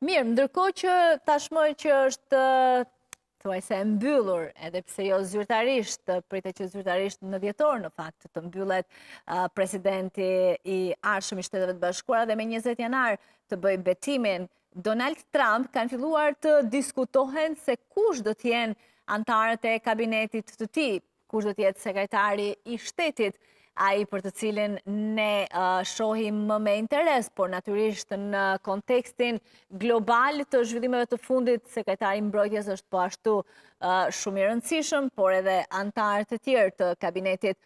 Mirë, ndërko që tashmë që është thuaj e mbyllur, edhe pse jo zyrtarisht, të që zyrtarisht në djetor në fakt të mbyllet presidenti i arshëm i shtetëve të bashkuara dhe me 20 janar të bëj betimin, Donald Trump kanë filluar të diskutohen se kush do t'jen antarët e kabinetit të ti, kush do jetë sekretari i shtetit a i për të cilin ne shohim më me interes, por naturisht në kontekstin global të zhvillimeve të fundit, sekretarin mbrojtjes është po ashtu shumë i rëndësishëm, por edhe antarët e tjerë të kabinetit.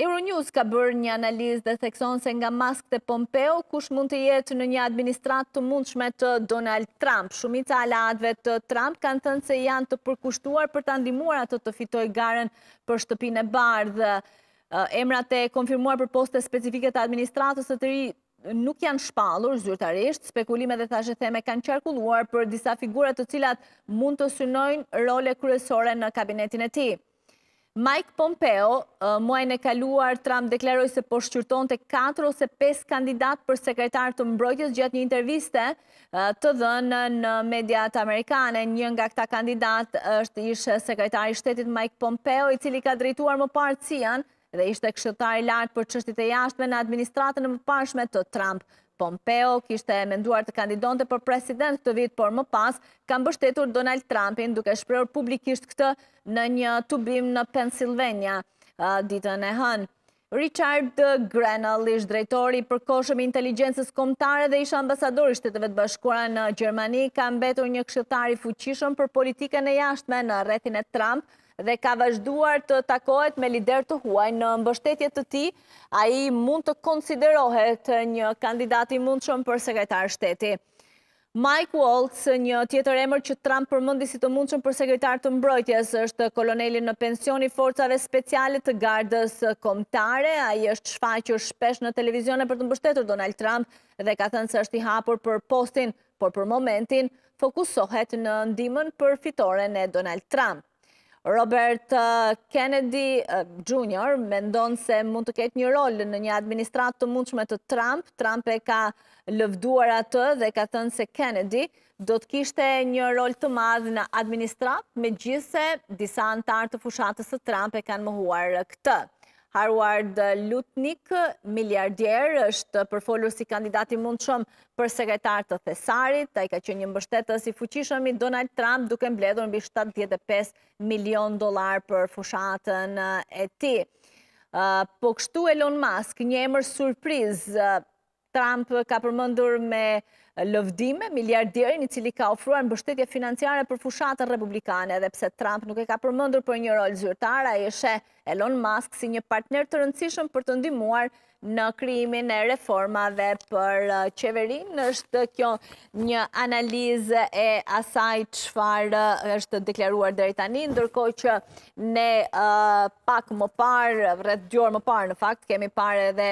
Euronews ka bërë një analizë dhe thekson se nga mask të Pompeo, kush mund të jetë në një administrat të mundshme të Donald Trump. Shumica alatve të Trump kanë thënë se janë të përkushtuar për të ndimuar atë të fitoj garen për shtëpin e barë dhe emrat e konfirmuar për poste specifike të administratës të të ri nuk janë shpalur zyrtarisht, spekulime dhe thashe theme kanë qarkulluar për disa figurat të cilat mund të synojnë role kryesore në kabinetin e ti. Mike Pompeo, muaj në kaluar, Trump deklaroj se po shqyrton të 4 ose 5 kandidat për sekretar të mbrojtjes gjatë një interviste të dhënë në mediat amerikane. Një nga këta kandidat është ishë sekretar i shtetit Mike Pompeo, i cili ka drejtuar më parë cian dhe ishte kështetar i lartë për qështit e jashtme në administratën e më parëshme të Trump. Pompeo kishte menduar të kandidonte për president këtë vit, por më pas ka mbështetur Donald Trumpin duke shprehur publikisht këtë në një tubim në Pennsylvania ditën e hënë. Richard Grenell ish drejtori për koshëm inteligencës komtare dhe ish ambasador i shtetëve të bashkura në Gjermani, ka mbetur një këshiltari fuqishëm për politike në jashtme në retin e Trump, dhe ka vazhduar të takohet me lider të huaj në mbështetjet të ti, a i mund të konsiderohet një kandidati mund shumë për sekretar shteti. Mike Waltz, një tjetër emër që Trump përmëndi si të mund shumë për sekretar të mbrojtjes, është koloneli në pensioni forcave specialit të gardës komtare, a i është shfaqër shpesh në televizionet për të mbështetur Donald Trump dhe ka thënë së është i hapur për postin, por për momentin fokusohet në ndimën për fitore në Donald Trump. Robert uh, Kennedy uh, Jr. me ndonë se mund të ketë një rol në një administrat të mundshme të Trump. Trump e ka lëvduar atë dhe ka thënë se Kennedy do të kishte një rol të madhë në administrat me gjithse disa antartë të fushatës të Trump e kanë mëhuar këtë. Harward Lutnik, miljardier, është përfolur si kandidati mund shumë për sekretar të thesarit, ta i ka që një mbështetës i fuqishëmi Donald Trump duke mbledhur nëmbi 75 milion dolar për fushatën e ti. Po kështu Elon Musk, një emër surpriz, Trump ka përmëndur me lëvdime, miljardierin i cili ka ofruar në bështetje financiare për fushatën republikane, dhe pse Trump nuk e ka përmëndur për një rol zyrtara, e shë Elon Musk si një partner të rëndësishëm për të ndimuar në kryimin e reformave për qeverin, është kjo një analizë e asaj qëfar është dekleruar dhe i tani, ndërko që ne pak më parë, vretë gjorë më parë në fakt, kemi parë edhe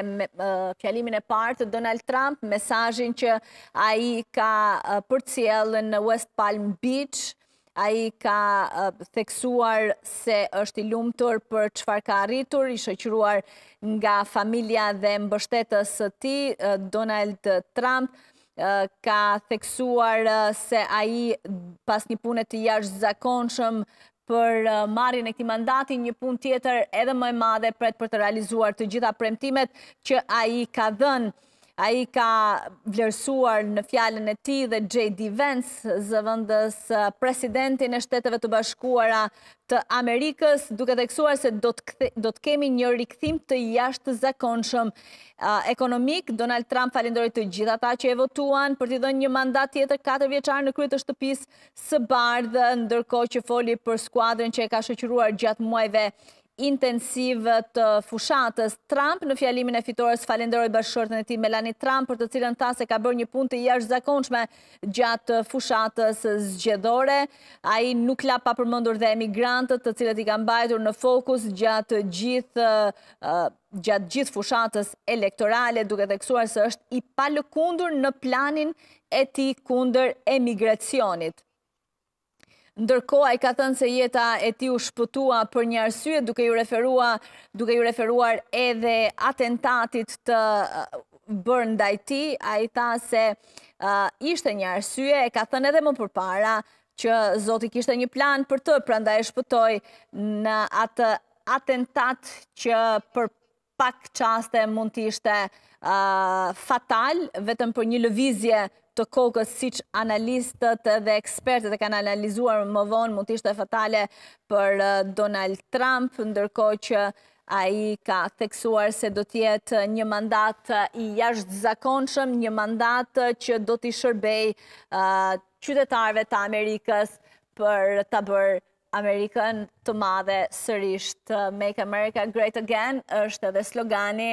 fjalimin e parë të Donald Trump, mesajin që a i ka për në West Palm Beach, a i ka theksuar se është i lumëtur për qëfar ka arritur, i shëqruar nga familia dhe mbështetës ti, Donald Trump, ka theksuar se a i pas një punet të jash zakonshëm për marin e këti mandati, një pun tjetër edhe më e madhe për të realizuar të gjitha premtimet që a i ka dhenë. A i ka vlerësuar në fjallën e ti dhe J.D. Vance, zëvëndës uh, presidentin e shteteve të bashkuara të Amerikës, duke dhe se do të kemi një rikëthim të jashtë zakonshëm uh, ekonomik. Donald Trump falindori të gjitha ta që e votuan për t'i dhe një mandat tjetër 4 vjeqarë në krytë të shtëpis së bardhë, ndërko që foli për skuadrën që e ka shëqyruar gjatë muajve intensiv të fushatës Trump. Në fjalimin e fitores falenderoj bashkëshortën e ti Melani Trump, për të cilën ta se ka bërë një pun të jash zakonçme gjatë fushatës zgjedore. A i nuk la pa përmëndur dhe emigrantët të cilët i kam bajtur në fokus gjatë gjithë gjatë gjithë fushatës elektorale, duke të kësuar së është i palëkundur në planin e ti kunder emigracionit. Ndërkoha i ka thënë se jeta e ti u shpëtua për një arsye duke ju referua, duke ju referuar edhe atentatit të uh, bërë ndaj a i tha se uh, ishte një arsye, e ka thënë edhe më përpara që Zoti kishte një plan për të, pra e shpëtoj në atë atentat që për pak qaste mund t'ishte fatal, vetëm për një lëvizje të kokës si që analistët dhe ekspertët e kanë analizuar më vonë mund t'ishte fatale për Donald Trump, ndërko që a i ka theksuar se do tjetë një mandat i jashtë zakonshëm, një mandat që do t'i shërbej qytetarve të Amerikës për të bërë Amerikën të madhe sërisht, Make America Great Again, është edhe slogani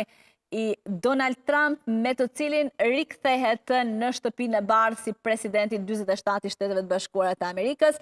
i Donald Trump me të cilin rikthehet në shtëpinë e barë si presidenti 27 i shtetëve të bashkuarat e Amerikës.